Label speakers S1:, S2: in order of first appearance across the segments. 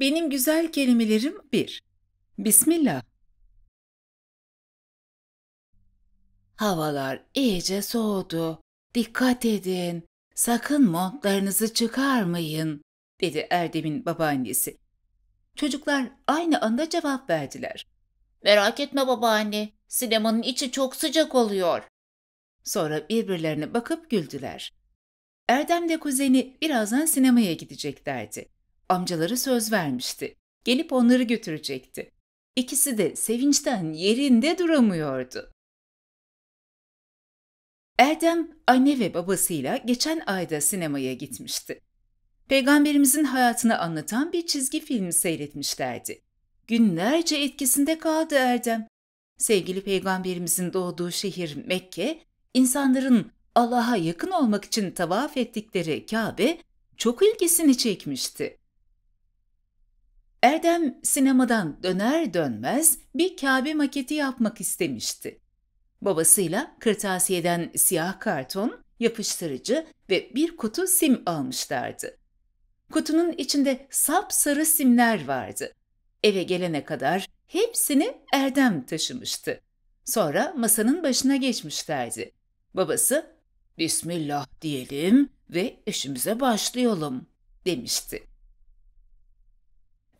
S1: Benim güzel kelimelerim 1. Bismillah. Havalar iyice soğudu. Dikkat edin. Sakın montlarınızı çıkarmayın, dedi Erdem'in babaannesi. Çocuklar aynı anda cevap verdiler. Merak etme babaanne, sinemanın içi çok sıcak oluyor. Sonra birbirlerine bakıp güldüler. Erdem de kuzeni birazdan sinemaya gideceklerdi. Amcaları söz vermişti. Gelip onları götürecekti. İkisi de sevinçten yerinde duramıyordu. Erdem anne ve babasıyla geçen ayda sinemaya gitmişti. Peygamberimizin hayatını anlatan bir çizgi film seyretmişlerdi. Günlerce etkisinde kaldı Erdem. Sevgili peygamberimizin doğduğu şehir Mekke, insanların Allah'a yakın olmak için tavaf ettikleri Kabe çok ilgisini çekmişti. Erdem sinemadan döner dönmez bir Kabe maketi yapmak istemişti. Babasıyla kırtasiyeden siyah karton, yapıştırıcı ve bir kutu sim almışlardı. Kutunun içinde sap sarı simler vardı. Eve gelene kadar hepsini Erdem taşımıştı. Sonra masanın başına geçmişlerdi. Babası, Bismillah diyelim ve işimize başlayalım demişti.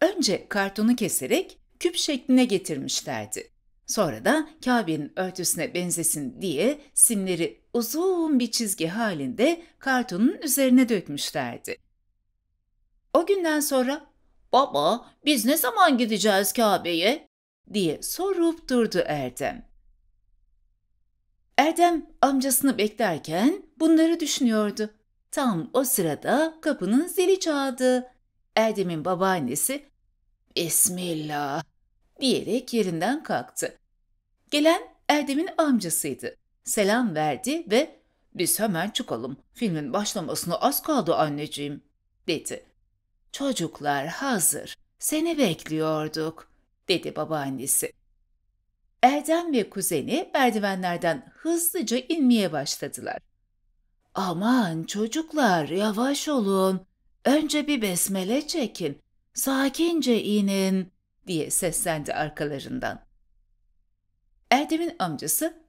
S1: Önce kartonu keserek küp şekline getirmişlerdi. Sonra da Kabe'nin örtüsüne benzesin diye simleri uzun bir çizgi halinde kartonun üzerine dökmüşlerdi. O günden sonra "Baba, biz ne zaman gideceğiz Kabe'ye?" diye sorup durdu Erdem. Erdem amcasını beklerken bunları düşünüyordu. Tam o sırada kapının zili çaldı Erdem'in babaannesi Bismillah diyerek yerinden kalktı. Gelen Erdem'in amcasıydı. Selam verdi ve biz hemen çıkalım. Filmin başlamasına az kaldı anneciğim dedi. Çocuklar hazır. Seni bekliyorduk dedi babaannesi. Erdem ve kuzeni merdivenlerden hızlıca inmeye başladılar. Aman çocuklar yavaş olun Önce bir besmele çekin, sakince inin diye seslendi arkalarından. Erdem'in amcası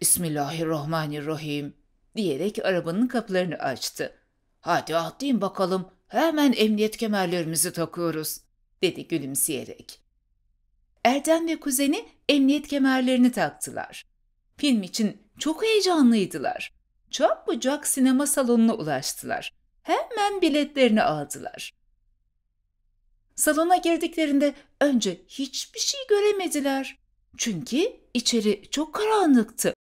S1: Bismillahirrahmanirrahim diyerek arabanın kapılarını açtı. Hadi atlayın bakalım hemen emniyet kemerlerimizi takıyoruz dedi gülümseyerek. Erdem ve kuzeni emniyet kemerlerini taktılar. Film için çok heyecanlıydılar. Çok bucak sinema salonuna ulaştılar. Hemen biletlerini aldılar. Salona girdiklerinde önce hiçbir şey göremediler. Çünkü içeri çok karanlıktı.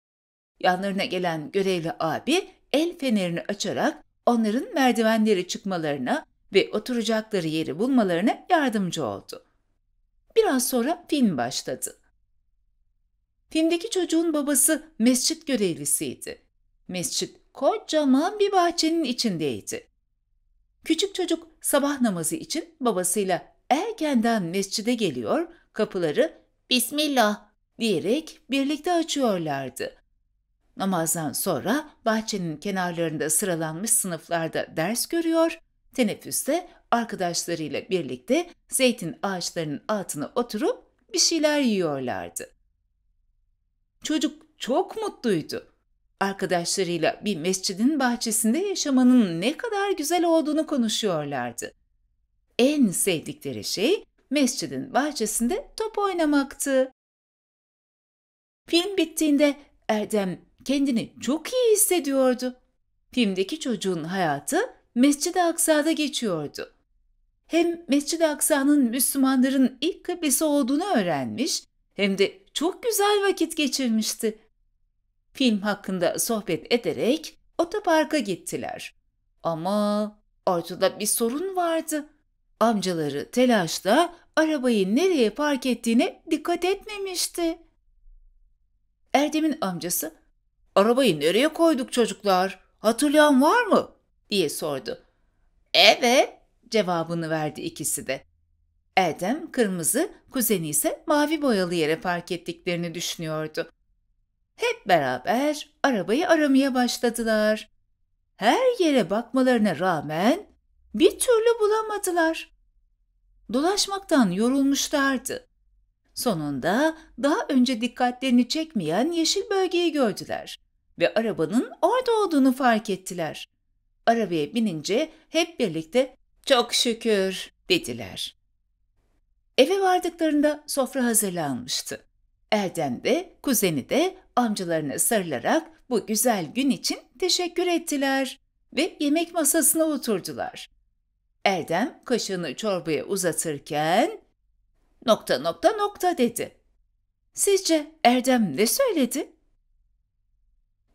S1: Yanlarına gelen görevli abi el fenerini açarak onların merdivenleri çıkmalarına ve oturacakları yeri bulmalarına yardımcı oldu. Biraz sonra film başladı. Filmdeki çocuğun babası mescit görevlisiydi. Mescit kocaman bir bahçenin içindeydi. Küçük çocuk sabah namazı için babasıyla erkenden mescide geliyor, kapıları Bismillah diyerek birlikte açıyorlardı. Namazdan sonra bahçenin kenarlarında sıralanmış sınıflarda ders görüyor, teneffüste arkadaşlarıyla birlikte zeytin ağaçlarının altına oturup bir şeyler yiyorlardı. Çocuk çok mutluydu. Arkadaşlarıyla bir mescidin bahçesinde yaşamanın ne kadar güzel olduğunu konuşuyorlardı. En sevdikleri şey mescidin bahçesinde top oynamaktı. Film bittiğinde Erdem kendini çok iyi hissediyordu. Filmdeki çocuğun hayatı Mescid-i Aksa'da geçiyordu. Hem Mescid-i Aksa'nın Müslümanların ilk kıblesi olduğunu öğrenmiş hem de çok güzel vakit geçirmişti film hakkında sohbet ederek otoparka gittiler. Ama ortada bir sorun vardı. Amcaları telaşla arabayı nereye park ettiğine dikkat etmemişti. Erdem'in amcası, ''Arabayı nereye koyduk çocuklar? Hatırlayan var mı?'' diye sordu. ''Evet'' cevabını verdi ikisi de. Erdem kırmızı, kuzeni ise mavi boyalı yere fark ettiklerini düşünüyordu hep beraber arabayı aramaya başladılar. Her yere bakmalarına rağmen bir türlü bulamadılar. Dolaşmaktan yorulmuşlardı. Sonunda daha önce dikkatlerini çekmeyen yeşil bölgeyi gördüler ve arabanın orada olduğunu fark ettiler. Arabaya binince hep birlikte "Çok şükür." dediler. Eve vardıklarında sofra hazırlanmıştı. Erdem de, kuzeni de amcalarına sarılarak bu güzel gün için teşekkür ettiler ve yemek masasına oturdular. Erdem kaşığını çorbaya uzatırken nokta nokta nokta dedi. Sizce Erdem ne söyledi?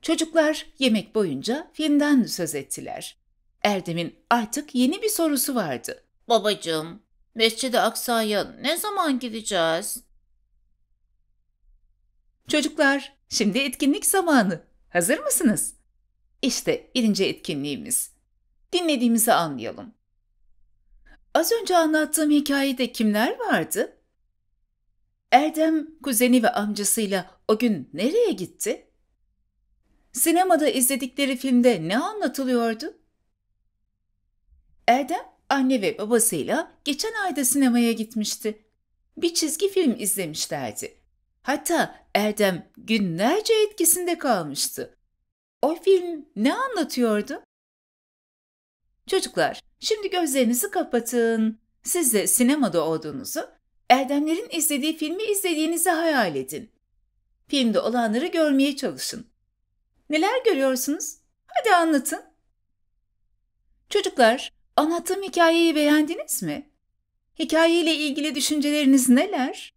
S1: Çocuklar yemek boyunca filmden söz ettiler. Erdem'in artık yeni bir sorusu vardı. Babacığım, Mescid-i Aksa'ya ne zaman gideceğiz? Çocuklar Şimdi etkinlik zamanı. Hazır mısınız? İşte birinci etkinliğimiz. Dinlediğimizi anlayalım. Az önce anlattığım hikayede kimler vardı? Erdem kuzeni ve amcasıyla o gün nereye gitti? Sinemada izledikleri filmde ne anlatılıyordu? Erdem anne ve babasıyla geçen ayda sinemaya gitmişti. Bir çizgi film izlemişlerdi. Hatta Erdem günlerce etkisinde kalmıştı. O film ne anlatıyordu? Çocuklar, şimdi gözlerinizi kapatın. Siz de sinemada olduğunuzu, Erdemlerin izlediği filmi izlediğinizi hayal edin. Filmde olanları görmeye çalışın. Neler görüyorsunuz? Hadi anlatın. Çocuklar, anlattığım hikayeyi beğendiniz mi? Hikayeyle ilgili düşünceleriniz neler?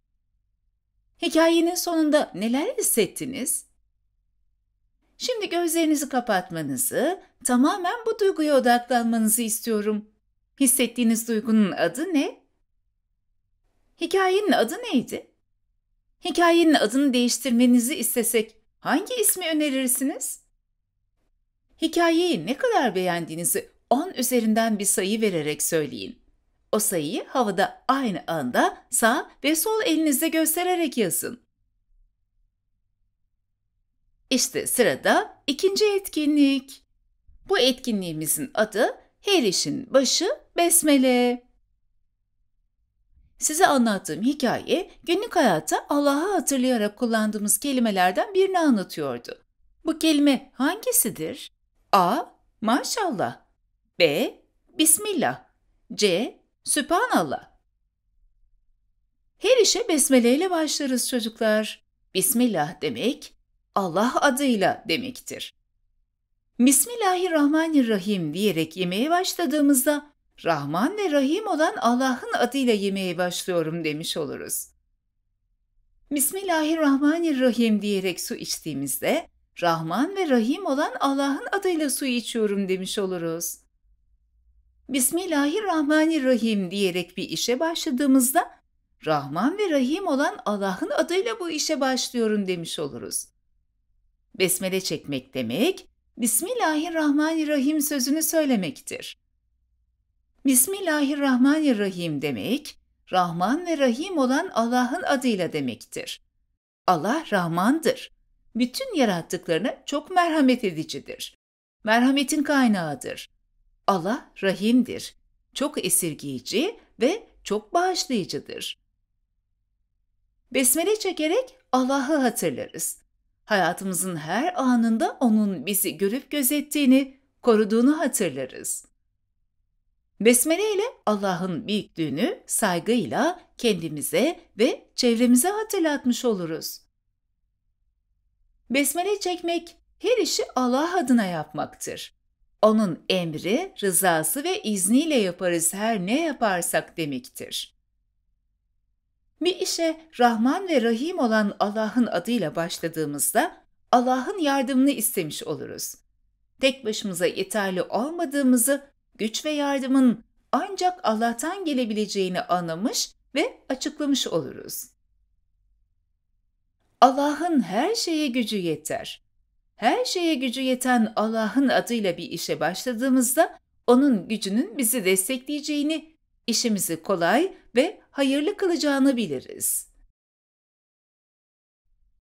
S1: Hikayenin sonunda neler hissettiniz? Şimdi gözlerinizi kapatmanızı, tamamen bu duyguya odaklanmanızı istiyorum. Hissettiğiniz duygunun adı ne? Hikayenin adı neydi? Hikayenin adını değiştirmenizi istesek hangi ismi önerirsiniz? Hikayeyi ne kadar beğendiğinizi 10 üzerinden bir sayı vererek söyleyin. O sayıyı havada aynı anda sağ ve sol elinizle göstererek yazın. İşte sırada ikinci etkinlik. Bu etkinliğimizin adı her işin başı besmele. Size anlattığım hikaye günlük hayatta Allah'ı hatırlayarak kullandığımız kelimelerden birini anlatıyordu. Bu kelime hangisidir? A. Maşallah B. Bismillah C. Sübhanallah. Her işe besmele ile başlarız çocuklar. Bismillah demek Allah adıyla demektir. Bismillahirrahmanirrahim diyerek yemeğe başladığımızda Rahman ve Rahim olan Allah'ın adıyla yemeğe başlıyorum demiş oluruz. Bismillahirrahmanirrahim diyerek su içtiğimizde Rahman ve Rahim olan Allah'ın adıyla su içiyorum demiş oluruz. Bismillahirrahmanirrahim diyerek bir işe başladığımızda Rahman ve Rahim olan Allah'ın adıyla bu işe başlıyorum demiş oluruz. Besmele çekmek demek, Bismillahirrahmanirrahim sözünü söylemektir. Bismillahirrahmanirrahim demek, Rahman ve Rahim olan Allah'ın adıyla demektir. Allah Rahmandır. Bütün yarattıklarına çok merhamet edicidir. Merhametin kaynağıdır. Allah rahimdir, çok esirgiyici ve çok bağışlayıcıdır. Besmele çekerek Allah'ı hatırlarız. Hayatımızın her anında O'nun bizi görüp gözettiğini, koruduğunu hatırlarız. Besmele ile Allah'ın büyüklüğünü saygıyla kendimize ve çevremize hatırlatmış oluruz. Besmele çekmek her işi Allah adına yapmaktır. Onun emri, rızası ve izniyle yaparız her ne yaparsak demektir. Bir işe Rahman ve Rahim olan Allah'ın adıyla başladığımızda Allah'ın yardımını istemiş oluruz. Tek başımıza yeterli olmadığımızı, güç ve yardımın ancak Allah'tan gelebileceğini anlamış ve açıklamış oluruz. Allah'ın her şeye gücü yeter her şeye gücü yeten Allah'ın adıyla bir işe başladığımızda onun gücünün bizi destekleyeceğini, işimizi kolay ve hayırlı kılacağını biliriz.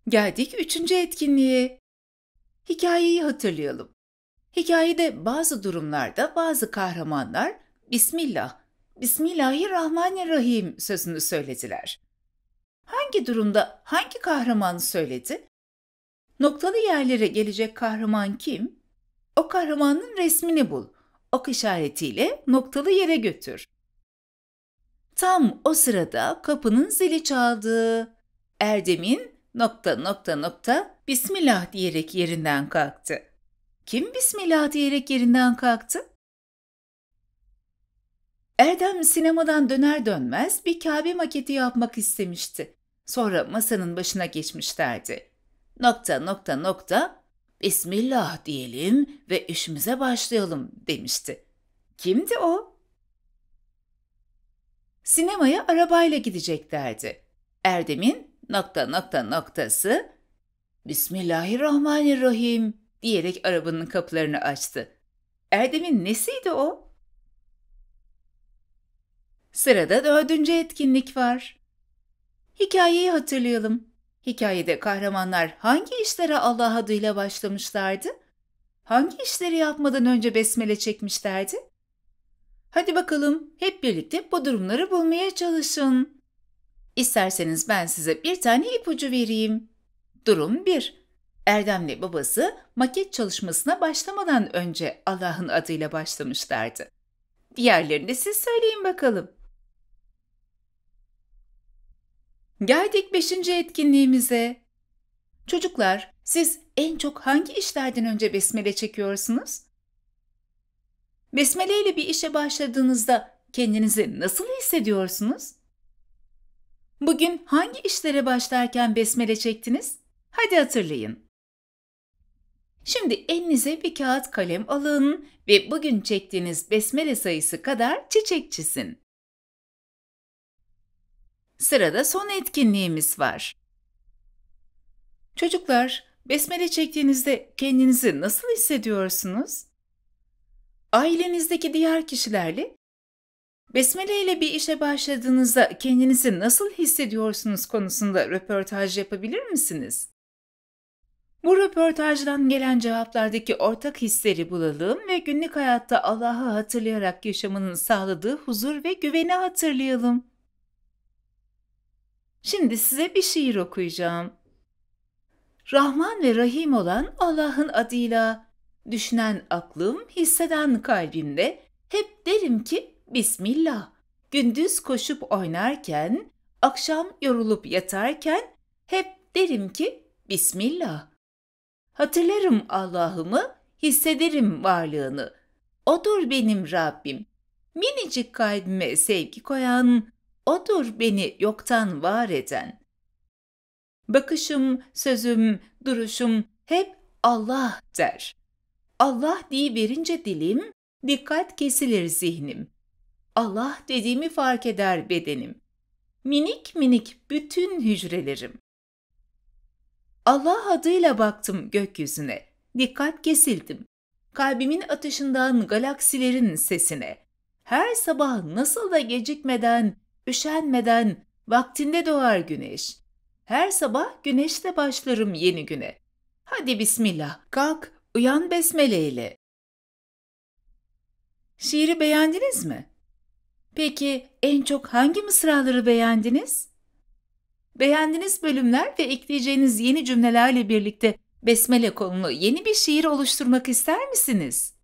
S1: Geldik üçüncü etkinliğe. Hikayeyi hatırlayalım. Hikayede bazı durumlarda bazı kahramanlar Bismillah, Bismillahirrahmanirrahim sözünü söylediler. Hangi durumda hangi kahraman söyledi? Noktalı yerlere gelecek kahraman kim? O kahramanın resmini bul. Ok işaretiyle noktalı yere götür. Tam o sırada kapının zili çaldı. Erdem'in nokta nokta nokta Bismillah diyerek yerinden kalktı. Kim Bismillah diyerek yerinden kalktı? Erdem sinemadan döner dönmez bir Kabe maketi yapmak istemişti. Sonra masanın başına geçmişlerdi nokta nokta nokta Bismillah diyelim ve işimize başlayalım demişti. Kimdi o? Sinemaya arabayla gideceklerdi. Erdem'in nokta nokta noktası Bismillahirrahmanirrahim diyerek arabanın kapılarını açtı. Erdem'in nesiydi o? Sırada dördüncü etkinlik var. Hikayeyi hatırlayalım. Hikayede kahramanlar hangi işlere Allah adıyla başlamışlardı? Hangi işleri yapmadan önce besmele çekmişlerdi? Hadi bakalım hep birlikte bu durumları bulmaya çalışın. İsterseniz ben size bir tane ipucu vereyim. Durum 1. Erdem'le babası maket çalışmasına başlamadan önce Allah'ın adıyla başlamışlardı. Diğerlerini siz söyleyin bakalım. Geldik beşinci etkinliğimize. Çocuklar, siz en çok hangi işlerden önce besmele çekiyorsunuz? Besmele ile bir işe başladığınızda kendinizi nasıl hissediyorsunuz? Bugün hangi işlere başlarken besmele çektiniz? Hadi hatırlayın. Şimdi elinize bir kağıt kalem alın ve bugün çektiğiniz besmele sayısı kadar çiçek çizin. Sırada son etkinliğimiz var. Çocuklar, besmele çektiğinizde kendinizi nasıl hissediyorsunuz? Ailenizdeki diğer kişilerle besmele ile bir işe başladığınızda kendinizi nasıl hissediyorsunuz konusunda röportaj yapabilir misiniz? Bu röportajdan gelen cevaplardaki ortak hisleri bulalım ve günlük hayatta Allah'ı hatırlayarak yaşamının sağladığı huzur ve güveni hatırlayalım. Şimdi size bir şiir okuyacağım. Rahman ve Rahim olan Allah'ın adıyla, düşünen aklım, hisseden kalbimde, hep derim ki Bismillah. Gündüz koşup oynarken, akşam yorulup yatarken, hep derim ki Bismillah. Hatırlarım Allah'ımı, hissederim varlığını. Odur benim Rabbim. Minicik kalbime sevgi koyan, O'dur beni yoktan var eden. Bakışım, sözüm, duruşum hep Allah der. Allah diye verince dilim, dikkat kesilir zihnim. Allah dediğimi fark eder bedenim. Minik minik bütün hücrelerim. Allah adıyla baktım gökyüzüne. Dikkat kesildim. Kalbimin atışından galaksilerin sesine. Her sabah nasıl da gecikmeden üşenmeden vaktinde doğar güneş. Her sabah güneşle başlarım yeni güne. Hadi bismillah, kalk, uyan Besmele ile. Şiiri beğendiniz mi? Peki en çok hangi mısraları beğendiniz? Beğendiğiniz bölümler ve ekleyeceğiniz yeni cümlelerle birlikte besmele konulu yeni bir şiir oluşturmak ister misiniz?